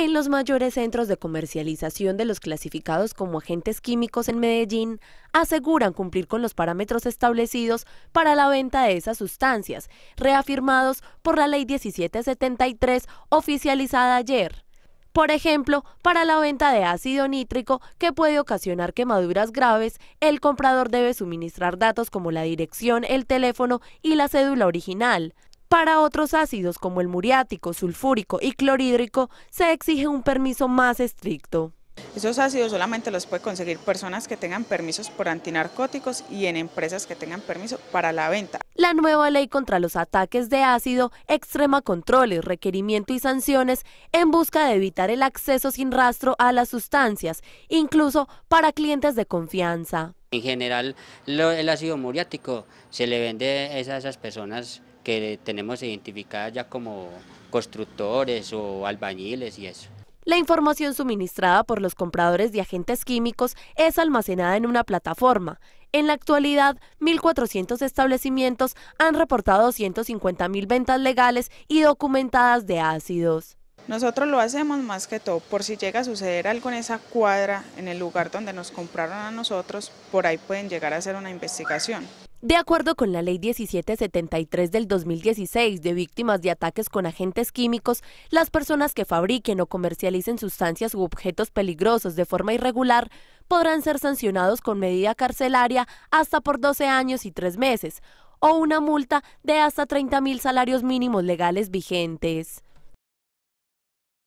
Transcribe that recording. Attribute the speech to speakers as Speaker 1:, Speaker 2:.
Speaker 1: En los mayores centros de comercialización de los clasificados como agentes químicos en Medellín, aseguran cumplir con los parámetros establecidos para la venta de esas sustancias, reafirmados por la Ley 1773 oficializada ayer. Por ejemplo, para la venta de ácido nítrico que puede ocasionar quemaduras graves, el comprador debe suministrar datos como la dirección, el teléfono y la cédula original. Para otros ácidos como el muriático, sulfúrico y clorhídrico se exige un permiso más estricto.
Speaker 2: Esos ácidos solamente los puede conseguir personas que tengan permisos por antinarcóticos y en empresas que tengan permiso para la venta.
Speaker 1: La nueva ley contra los ataques de ácido extrema controles, requerimiento y sanciones en busca de evitar el acceso sin rastro a las sustancias, incluso para clientes de confianza.
Speaker 3: En general, el ácido muriático se le vende a esas personas que tenemos identificadas ya como constructores o albañiles y eso.
Speaker 1: La información suministrada por los compradores de agentes químicos es almacenada en una plataforma. En la actualidad, 1.400 establecimientos han reportado 250.000 ventas legales y documentadas de ácidos.
Speaker 2: Nosotros lo hacemos más que todo por si llega a suceder algo en esa cuadra, en el lugar donde nos compraron a nosotros, por ahí pueden llegar a hacer una investigación.
Speaker 1: De acuerdo con la Ley 1773 del 2016 de víctimas de ataques con agentes químicos, las personas que fabriquen o comercialicen sustancias u objetos peligrosos de forma irregular podrán ser sancionados con medida carcelaria hasta por 12 años y 3 meses o una multa de hasta 30.000 salarios mínimos legales vigentes.